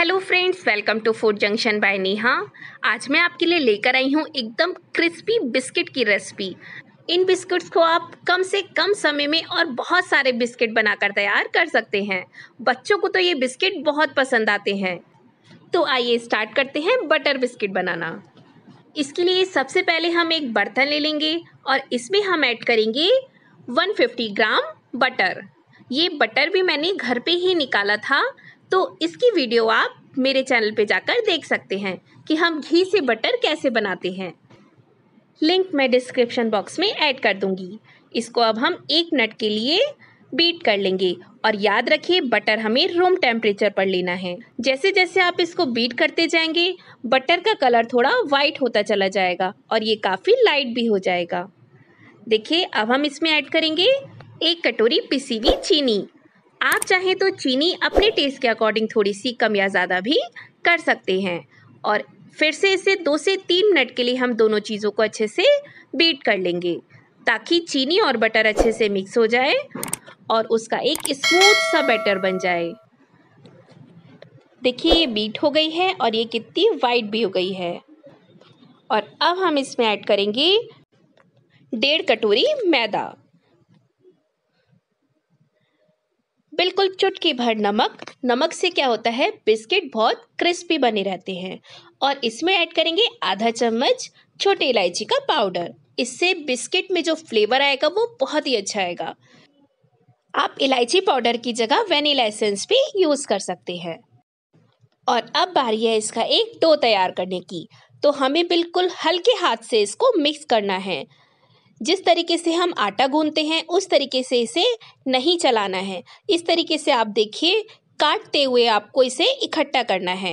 hello friends welcome to food junction by Neha आज मैं आपके लिए लेकर आई हूँ एकदम क्रिस्पी बिस्किट की रेसिपी इन बिस्किट्स को आप कम से कम समय में और बहुत सारे बिस्किट बनाकर तैयार कर सकते हैं बच्चों को तो ये बिस्किट बहुत पसंद आते हैं तो आइए स्टार्ट करते हैं बटर बिस्किट बनाना इसके लिए सबसे पहले हम एक बर्तन ले लेंगे और इसमें हम ऐड करेंगे 150 ग्राम बटर ये बटर भी मैंने घर पे ही निकाला था तो इसकी वीडियो आप मेरे चैनल पे जाकर देख सकते हैं कि हम घी से बटर कैसे बनाते हैं लिंक मैं डिस्क्रिप्शन बॉक्स में ऐड कर दूंगी इसको अब हम एक मिनट के लिए बीट कर लेंगे और याद रखिए बटर हमें रूम टेम्परेचर पर लेना है जैसे जैसे आप इसको बीट करते जाएंगे बटर का कलर थोड़ा वाइट होता चला जाएगा और ये काफ़ी लाइट भी हो जाएगा देखिए अब हम इसमें ऐड करेंगे एक कटोरी पिसी हुई चीनी आप चाहें तो चीनी अपने टेस्ट के अकॉर्डिंग थोड़ी सी कम या ज़्यादा भी कर सकते हैं और फिर से इसे दो से तीन मिनट के लिए हम दोनों चीज़ों को अच्छे से बीट कर लेंगे ताकि चीनी और बटर अच्छे से मिक्स हो जाए और उसका एक स्मूथ सा बैटर बन जाए देखिए ये बीट हो गई है और ये कितनी वाइट भी हो गई है और अब हम इसमें ऐड करेंगे डेढ़ कटोरी मैदा बिल्कुल चुटकी भर नमक नमक से क्या होता है बिस्किट बहुत क्रिस्पी बने रहते हैं और इसमें ऐड करेंगे आधा चम्मच छोटे इलायची का पाउडर इससे बिस्किट में जो फ्लेवर आएगा वो बहुत ही अच्छा आएगा आप इलायची पाउडर की जगह वेनिला एसेंस भी यूज़ कर सकते हैं और अब बारी है इसका एक डो तैयार करने की तो हमें बिल्कुल हल्के हाथ से इसको मिक्स करना है जिस तरीके से हम आटा गूंदते हैं उस तरीके से इसे नहीं चलाना है इस तरीके से आप देखिए काटते हुए आपको इसे इकट्ठा करना है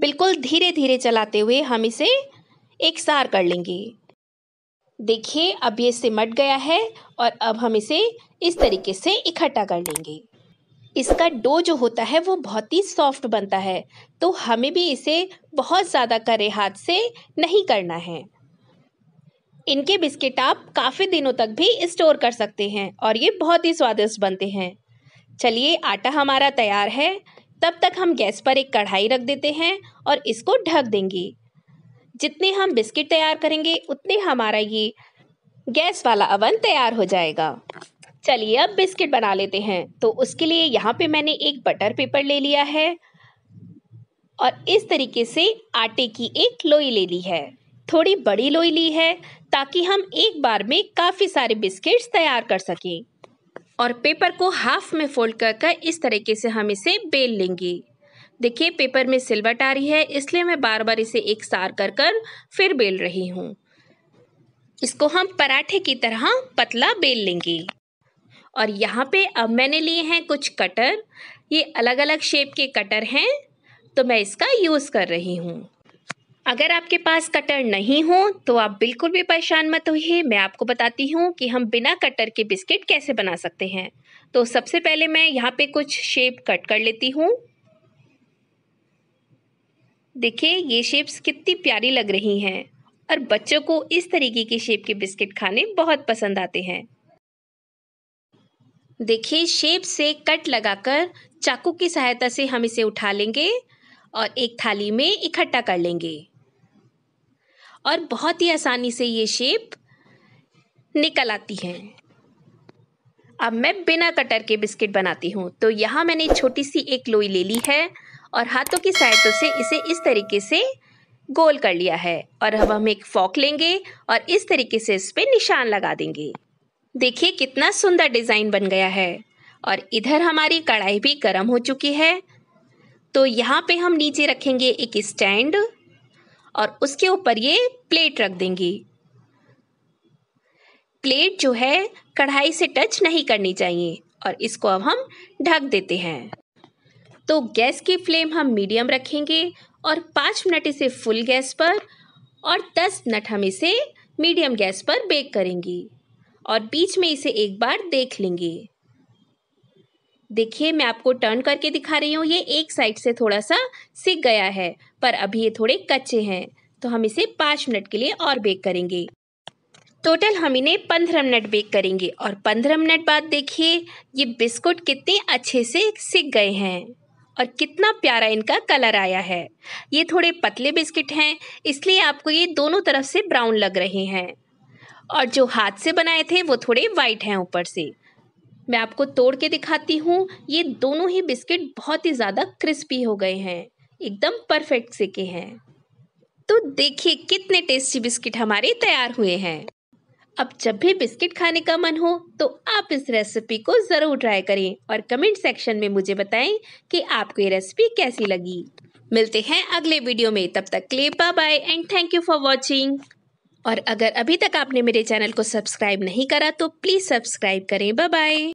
बिल्कुल धीरे धीरे चलाते हुए हम इसे एक सार कर लेंगे देखिए अब ये सिमट गया है और अब हम इसे इस तरीके से इकट्ठा कर लेंगे इसका डो जो होता है वो बहुत ही सॉफ्ट बनता है तो हमें भी इसे बहुत ज़्यादा करे हाथ से नहीं करना है इनके बिस्किट आप काफ़ी दिनों तक भी स्टोर कर सकते हैं और ये बहुत ही स्वादिष्ट बनते हैं चलिए आटा हमारा तैयार है तब तक हम गैस पर एक कढ़ाई रख देते हैं और इसको ढक देंगे जितने हम बिस्किट तैयार करेंगे उतने हमारा ये गैस वाला अवन तैयार हो जाएगा चलिए अब बिस्किट बना लेते हैं तो उसके लिए यहाँ पे मैंने एक बटर पेपर ले लिया है और इस तरीके से आटे की एक लोई ले ली है थोड़ी बड़ी लोई ली है ताकि हम एक बार में काफ़ी सारे बिस्किट्स तैयार कर सकें और पेपर को हाफ में फोल्ड कर कर इस तरीके से हम इसे बेल लेंगे देखिए पेपर में सिलवट आ रही है इसलिए मैं बार बार इसे एक सार कर कर फिर बेल रही हूँ इसको हम पराठे की तरह पतला बेल लेंगे और यहाँ पे अब मैंने लिए हैं कुछ कटर ये अलग अलग शेप के कटर हैं तो मैं इसका यूज़ कर रही हूँ अगर आपके पास कटर नहीं हो तो आप बिल्कुल भी परेशान मत होइए मैं आपको बताती हूँ कि हम बिना कटर के बिस्किट कैसे बना सकते हैं तो सबसे पहले मैं यहाँ पे कुछ शेप कट कर लेती हूँ देखिए ये शेप्स कितनी प्यारी लग रही हैं और बच्चों को इस तरीके की शेप के बिस्किट खाने बहुत पसंद आते हैं देखिए शेप से कट लगाकर चाकू की सहायता से हम इसे उठा लेंगे और एक थाली में इकट्ठा कर लेंगे और बहुत ही आसानी से ये शेप निकल आती है अब मैं बिना कटर के बिस्किट बनाती हूँ तो यहाँ मैंने छोटी सी एक लोई ले ली है और हाथों की सहायता से इसे इस तरीके से गोल कर लिया है और अब हम एक फॉक लेंगे और इस तरीके से इस पर निशान लगा देंगे देखिए कितना सुंदर डिज़ाइन बन गया है और इधर हमारी कढ़ाई भी गर्म हो चुकी है तो यहाँ पे हम नीचे रखेंगे एक स्टैंड और उसके ऊपर ये प्लेट रख देंगी प्लेट जो है कढ़ाई से टच नहीं करनी चाहिए और इसको अब हम ढक देते हैं तो गैस की फ्लेम हम मीडियम रखेंगे और पाँच मिनट इसे फुल गैस पर और दस मिनट हम इसे मीडियम गैस पर बेक करेंगे और बीच में इसे एक बार देख लेंगे देखिए मैं आपको टर्न करके दिखा रही हूँ ये एक साइड से थोड़ा सा सिक गया है पर अभी ये थोड़े कच्चे हैं तो हम इसे पाँच मिनट के लिए और बेक करेंगे टोटल हम इन्हें पंद्रह मिनट बेक करेंगे और पंद्रह मिनट बाद देखिए ये बिस्कुट कितने अच्छे से सिक गए हैं और कितना प्यारा इनका कलर आया है ये थोड़े पतले बिस्किट हैं इसलिए आपको ये दोनों तरफ से ब्राउन लग रहे हैं और जो हाथ से बनाए थे वो थोड़े वाइट हैं ऊपर से मैं आपको तोड़ के दिखाती हूँ ये दोनों ही बिस्किट बहुत ही ज़्यादा क्रिस्पी हो गए हैं एकदम परफेक्ट सेके हैं तो देखिए कितने टेस्टी बिस्किट हमारे तैयार हुए हैं अब जब भी बिस्किट खाने का मन हो तो आप इस रेसिपी को ज़रूर ट्राई करें और कमेंट सेक्शन में मुझे बताएं कि आपको ये रेसिपी कैसी लगी मिलते हैं अगले वीडियो में तब तक के bye bye and thank you for watching और अगर अभी तक आपने मेरे चैनल को सब्सक्राइब नहीं करा तो प्लीज़ सब्सक्राइब करें बाय